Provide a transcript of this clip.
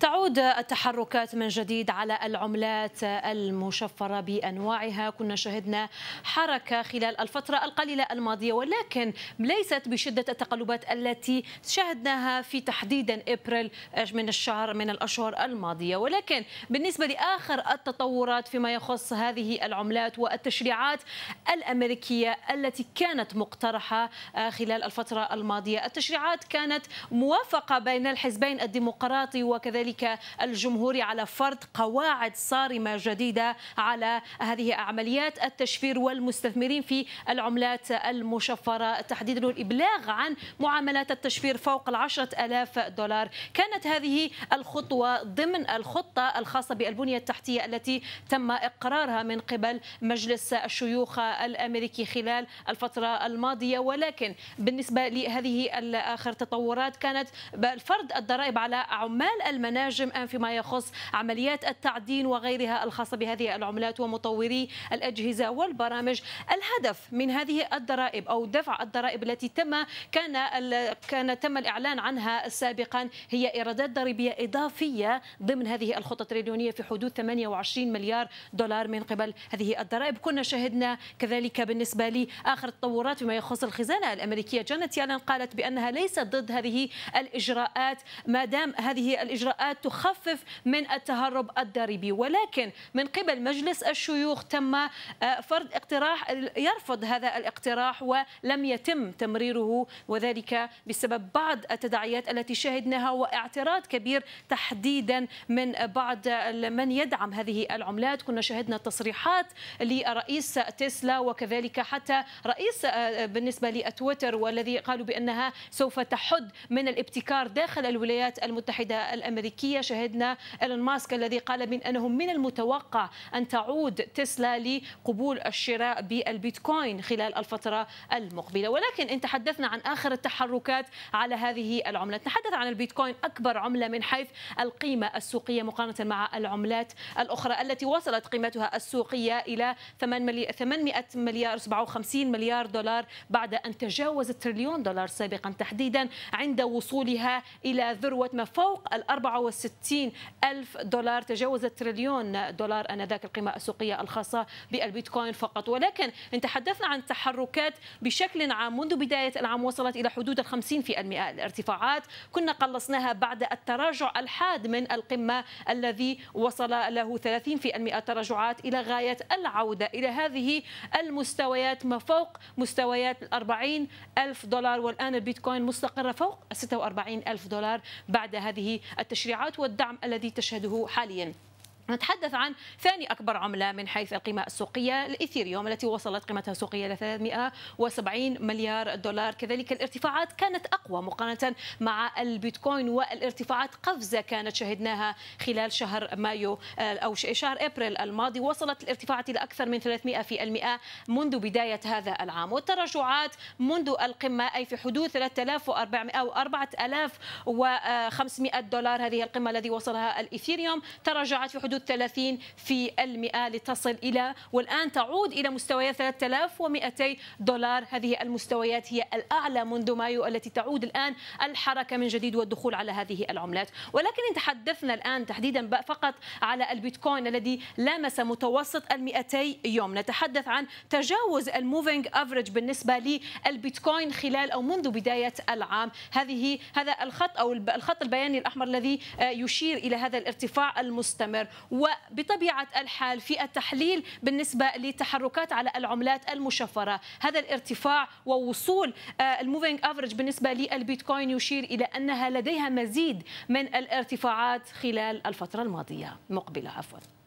تعود التحركات من جديد على العملات المشفرة بأنواعها كنا شهدنا حركة خلال الفترة القليلة الماضية ولكن ليست بشدة التقلبات التي شهدناها في تحديدا إبريل من الشهر من الأشهر الماضية ولكن بالنسبة لآخر التطورات فيما يخص هذه العملات والتشريعات الأمريكية التي كانت مقترحة خلال الفترة الماضية التشريعات كانت موافقة بين الحزبين الديمقراطي وكذلك كذلك الجمهور على فرض قواعد صارمة جديدة على هذه عمليات التشفير والمستثمرين في العملات المشفرة تحديدا والإبلاغ عن معاملات التشفير فوق العشرة ألاف دولار كانت هذه الخطوة ضمن الخطة الخاصة بالبنية التحتية التي تم إقرارها من قبل مجلس الشيوخ الأمريكي خلال الفترة الماضية ولكن بالنسبة لهذه الآخر تطورات كانت فرض الضرائب على عمال المناجم أم فيما يخص عمليات التعدين وغيرها الخاصة بهذه العملات ومطوري الأجهزة والبرامج الهدف من هذه الضرائب أو دفع الضرائب التي تم كان كان تم الإعلان عنها سابقا هي إيرادات ضريبية إضافية ضمن هذه الخطة التريليونية في حدود 28 مليار دولار من قبل هذه الضرائب كنا شهدنا كذلك بالنسبة لي آخر التطورات فيما يخص الخزانة الأمريكية جانت يالن قالت بأنها ليست ضد هذه الإجراءات ما دام هذه الإجراءات إجراءات تخفف من التهرب الضريبي ولكن من قبل مجلس الشيوخ تم آه، فرض اقتراح يرفض هذا الاقتراح ولم يتم تمريره وذلك بسبب بعض التداعيات التي شهدناها واعتراض كبير تحديدا من بعض من يدعم هذه العملات كنا شهدنا تصريحات لرئيس تسلا وكذلك حتى رئيس آه، بالنسبه لتويتر والذي قالوا بانها سوف تحد من الابتكار داخل الولايات المتحده الامريكيه الأمريكية شهدنا إيلون ماسك الذي قال من أنه من المتوقع أن تعود تسلا لقبول الشراء بالبيتكوين خلال الفترة المقبلة ولكن إن تحدثنا عن آخر التحركات على هذه العملة نتحدث عن البيتكوين أكبر عملة من حيث القيمة السوقية مقارنة مع العملات الأخرى التي وصلت قيمتها السوقية إلى 800 مليار 57 مليار دولار بعد أن تجاوزت تريليون دولار سابقا تحديدا عند وصولها إلى ذروة ما فوق ال 64 ألف دولار تجاوز تريليون دولار أنذاك القيمة السوقية الخاصة بالبيتكوين فقط ولكن إن تحدثنا عن تحركات بشكل عام منذ بداية العام وصلت إلى حدود ال 50% الارتفاعات كنا قلصناها بعد التراجع الحاد من القمة الذي وصل له 30% تراجعات إلى غاية العودة إلى هذه المستويات ما فوق مستويات ال 40 ألف دولار والآن البيتكوين مستقرة فوق ال 46 ألف دولار بعد هذه التشكيلات التشريعات والدعم الذي تشهده حاليا نتحدث عن ثاني أكبر عملة من حيث القيمة السوقية الإثيريوم التي وصلت قيمتها السوقية إلى 370 مليار دولار كذلك الارتفاعات كانت أقوى مقارنة مع البيتكوين والارتفاعات قفزة كانت شهدناها خلال شهر مايو آه، أو شهر أبريل الماضي وصلت الارتفاعات إلى أكثر من 300% منذ بداية هذا العام والتراجعات منذ القمة أي في حدود 3400 أو 4500 دولار هذه القمة الذي وصلها الإثيريوم تراجعت في حدود حدود 30 في المئة لتصل إلى والآن تعود إلى مستويات 3200 دولار هذه المستويات هي الأعلى منذ مايو التي تعود الآن الحركة من جديد والدخول على هذه العملات ولكن إن تحدثنا الآن تحديدا فقط على البيتكوين الذي لامس متوسط المئتي 200 يوم نتحدث عن تجاوز الموفينج افريج بالنسبة للبيتكوين خلال أو منذ بداية العام هذه هذا الخط أو الخط البياني الأحمر الذي آه، يشير إلى هذا الارتفاع المستمر وبطبيعة الحال في التحليل بالنسبة للتحركات على العملات المشفرة هذا الارتفاع ووصول آه، الموفينج افريج بالنسبة للبيتكوين يشير إلى أنها لديها مزيد من الارتفاعات خلال الفترة الماضية المقبلة عفواً